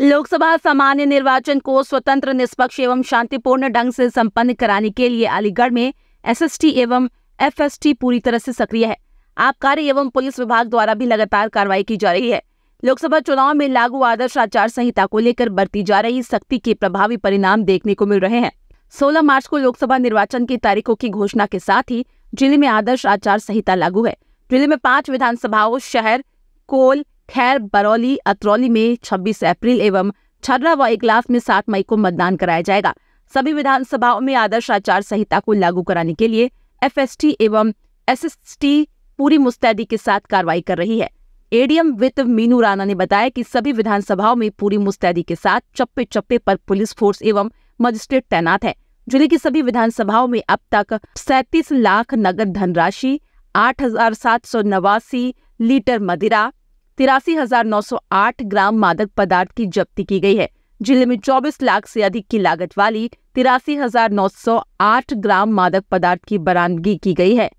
लोकसभा सामान्य निर्वाचन को स्वतंत्र निष्पक्ष एवं शांतिपूर्ण ढंग से संपन्न कराने के लिए अलीगढ़ में एसएसटी एवं एफएसटी पूरी तरह से सक्रिय है आबकारी एवं पुलिस विभाग द्वारा भी लगातार कार्रवाई की जा रही है लोकसभा चुनाव में लागू आदर्श आचार संहिता को लेकर बरती जा रही सख्ती के प्रभावी परिणाम देखने को मिल रहे हैं 16 मार्च को लोकसभा निर्वाचन की तारीखों की घोषणा के साथ ही जिले में आदर्श आचार संहिता लागू है जिले में पांच विधानसभाओं शहर कोल खैर बरौली अतरौली में 26 अप्रैल एवं छर्रा व इकलास में 7 मई को मतदान कराया जाएगा सभी विधानसभाओं में आदर्श आचार संहिता को लागू कराने के लिए एफएसटी एवं एसएसटी पूरी मुस्तैदी के साथ कार्रवाई कर रही है एडीएम वित्त मीनू राणा ने बताया कि सभी विधानसभाओं में पूरी मुस्तैदी के साथ चप्पे चप्पे पर पुलिस फोर्स एवं मजिस्ट्रेट तैनात है जिले की सभी विधानसभाओं में अब तक सैतीस लाख नगद धनराशि आठ हजार सात सौ नवासी लीटर मदिरा तिरासी हजार नौ सौ आठ ग्राम मादक पदार्थ की जब्ती की गई है जिले में 24 लाख से अधिक की लागत वाली तिरासी हजार नौ सौ आठ ग्राम मादक पदार्थ की बरामदगी की गई है